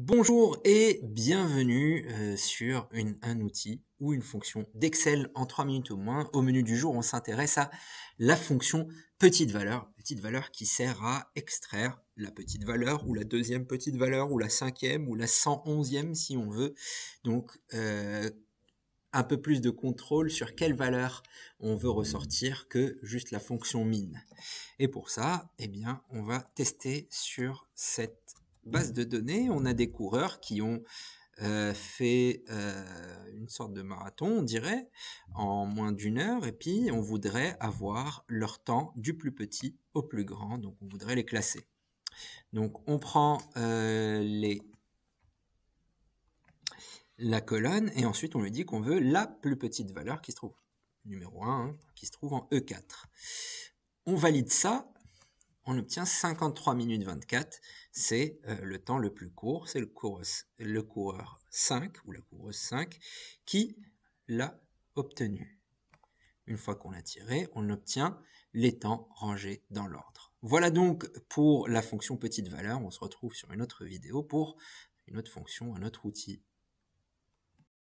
Bonjour et bienvenue euh, sur un outil ou une fonction d'Excel en 3 minutes au moins. Au menu du jour, on s'intéresse à la fonction petite valeur, petite valeur qui sert à extraire la petite valeur ou la deuxième petite valeur ou la cinquième ou la 111e si on veut. Donc euh, un peu plus de contrôle sur quelle valeur on veut ressortir que juste la fonction mine. Et pour ça, eh bien, on va tester sur cette base de données, on a des coureurs qui ont euh, fait euh, une sorte de marathon, on dirait, en moins d'une heure, et puis on voudrait avoir leur temps du plus petit au plus grand, donc on voudrait les classer. Donc on prend euh, les, la colonne et ensuite on lui dit qu'on veut la plus petite valeur qui se trouve, numéro 1, hein, qui se trouve en E4. On valide ça on obtient 53 minutes 24. C'est euh, le temps le plus court. C'est le coureur, 5 ou la coureuse 5 qui l'a obtenu. Une fois qu'on l'a tiré, on obtient les temps rangés dans l'ordre. Voilà donc pour la fonction petite valeur. On se retrouve sur une autre vidéo pour une autre fonction, un autre outil